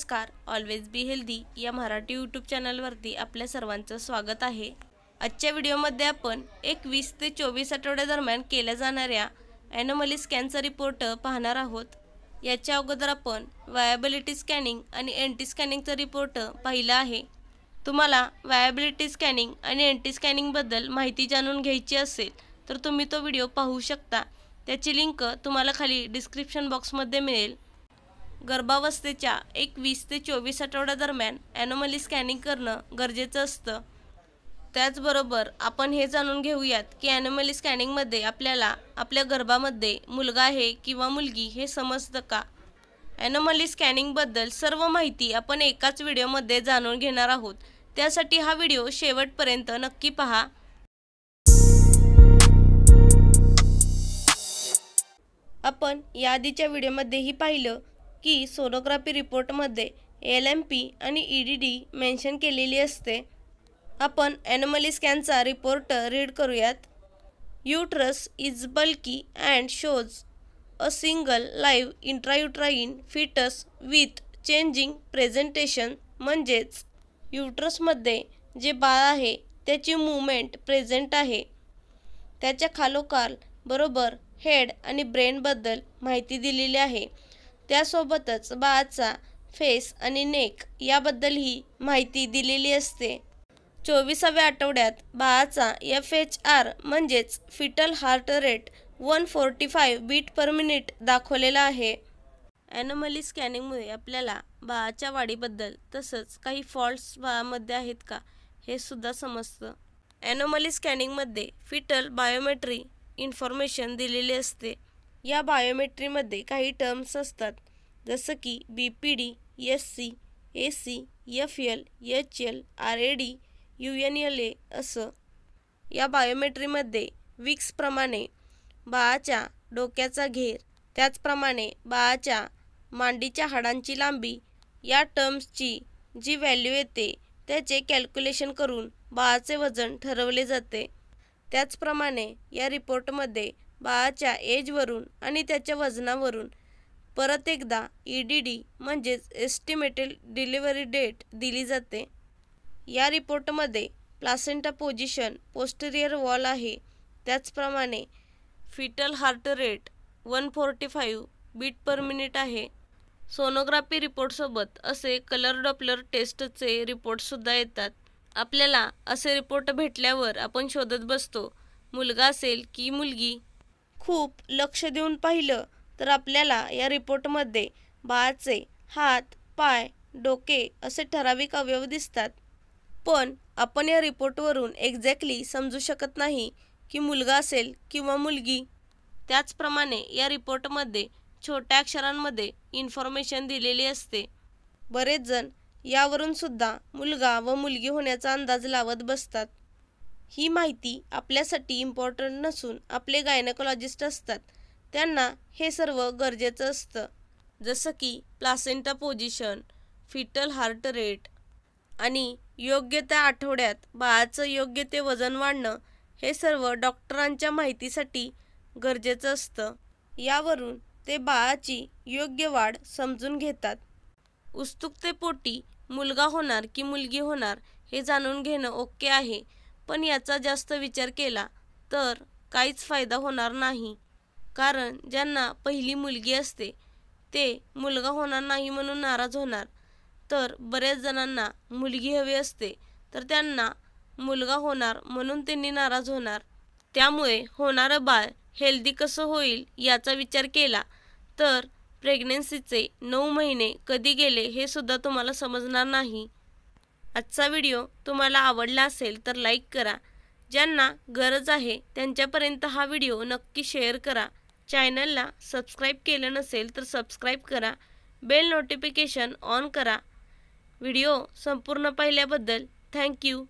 नमस्कार always be healthy या Marathi YouTube चॅनलवरती आपल्या सर्वांचं स्वागत आहे आजच्या व्हिडिओमध्ये आपण एकवीस ते चोवीस आठवड्यादरम्यान केल्या जाणाऱ्या ॲनोमली स्कॅनचा रिपोर्ट पाहणार आहोत याच्या अगोदर आपण वायबिलिटी स्कॅनिंग आणि अँटी स्कॅनिंगचा रिपोर्ट पाहिला आहे तुम्हाला वायबिलिटी स्कॅनिंग आणि एंटी स्कॅनिंगबद्दल माहिती जाणून घ्यायची असेल तर तुम्ही तो व्हिडिओ पाहू शकता त्याची लिंक तुम्हाला खाली डिस्क्रिप्शन बॉक्समध्ये मिळेल गर्भावस्थेच्या वीस ते चोवीस दरम्यान ॲनोमली स्कॅनिंग करणं गरजेचं असतं त्याचबरोबर आपण हे जाणून घेऊयात की ॲनोमली स्कॅनिंगमध्ये आपल्याला आपल्या गर्भामध्ये मुलगा आहे किंवा मुलगी हे समजतं का ॲनोमली स्कॅनिंगबद्दल सर्व माहिती आपण एकाच व्हिडिओमध्ये जाणून घेणार आहोत त्यासाठी हा व्हिडिओ शेवटपर्यंत नक्की पहा आपण या आधीच्या व्हिडिओमध्येही पाहिलं की सोनोग्राफी रिपोर्टमध्ये एल एम पी आणि ई डी डी मेन्शन केलेली असते आपण ॲनमली स्कॅनचा रिपोर्ट रीड करूयात uterus is bulky and shows a single live intrauterine fetus with changing presentation म्हणजेच युट्रसमध्ये जे बाळ आहे त्याची मुवमेंट प्रेझेंट आहे त्याच्या खालोखाल बरोबर हेड आणि ब्रेनबद्दल माहिती दिलेली आहे त्यासोबतच बाळाचा फेस आणि नेक याबद्दलही माहिती दिलेली असते चोवीसाव्या आठवड्यात बाळाचा एफ एच आर म्हणजेच fetal heart rate one forty five beat per minute दाखवलेला आहे ॲनोमली स्कॅनिंगमुळे आपल्याला बाळाच्या वाढीबद्दल तसंच काही फॉल्ट्स बाळामध्ये आहेत का हे सुद्धा समजतं ॲनोमली स्कॅनिंगमध्ये फिटल बायोमेट्री इन्फॉर्मेशन दिलेली असते या बायोमेट्रीमध्ये काही टर्म्स असतात जसं की B P D S C A C F L H L R A D U N L A असं या बायोमेट्रीमध्ये विक्सप्रमाणे बाळाच्या डोक्याचा घेर त्याचप्रमाणे बाळाच्या मांडीच्या हाडांची लांबी या टर्म्सची जी व्हॅल्यू येते त्याचे कॅल्क्युलेशन करून बाळाचे वजन ठरवले जाते त्याचप्रमाणे या रिपोर्टमध्ये बाळाच्या एजवरून आणि त्याच्या वजनावरून परत एकदा ई डी डी म्हणजेच एस्टिमेटेड डिलिव्हरी डेट दिली जाते या रिपोर्टमध्ये प्लासेंटा पोजिशन पोस्टरियर वॉल आहे त्याचप्रमाणे fetal heart rate one forty five beat per minute आहे सोनोग्राफी रिपोर्टसोबत असे कलर डॉपलर टेस्टचे रिपोर्टसुद्धा येतात आपल्याला असे रिपोर्ट भेटल्यावर आपण शोधत बसतो मुलगा असेल की मुलगी खूप लक्ष देऊन पाहिलं तर आपल्याला या रिपोर्टमध्ये बाळाचे हात पाय डोके असे ठराविक अवयव दिसतात पण आपण या रिपोर्टवरून एक्झॅक्टली समजू शकत नाही की मुलगा असेल किंवा मुलगी त्याचप्रमाणे या रिपोर्टमध्ये छोट्या अक्षरांमध्ये इन्फॉर्मेशन दिलेली असते बरेच जण यावरूनसुद्धा मुलगा व मुलगी होण्याचा अंदाज लावत बसतात ही माहिती आपल्यासाठी इम्पॉर्टंट नसून आपले गायनकॉलॉजिस्ट असतात त्यांना हे सर्व गरजेचं असतं जसं की placenta position fetal heart rate आणि योग्य त्या आठवड्यात बाळाचं योग्य ते वजन वाढणं हे सर्व डॉक्टरांच्या माहितीसाठी गरजेचं असतं यावरून ते बाळाची योग्य वाढ समजून घेतात उत्सुकतेपोटी मुलगा होणार की मुलगी होणार हे जाणून घेणं ओके आहे पण याचा जास्त विचार केला तर काहीच फायदा होणार नाही कारण ज्यांना पहिली मुलगी असते ते मुलगा होणार नाही म्हणून नाराज होणार तर बऱ्याच जणांना मुलगी हवी असते तर त्यांना मुलगा होणार म्हणून त्यांनी नाराज होणार त्यामुळे होणारं बाळ हेल्दी कसं होईल याचा विचार केला तर प्रेग्नेन्सीचे नऊ महिने कधी गेले हे सुद्धा तुम्हाला समजणार नाही आजचा व्हिडिओ तुम्हाला आवडला असेल तर लाईक करा ज्यांना गरज आहे त्यांच्यापर्यंत हा व्हिडिओ नक्की शेअर करा चॅनलला सबस्क्राईब केलं नसेल तर सबस्क्राईब करा बेल नोटिफिकेशन ऑन करा व्हिडिओ संपूर्ण पाहिल्याबद्दल थँक्यू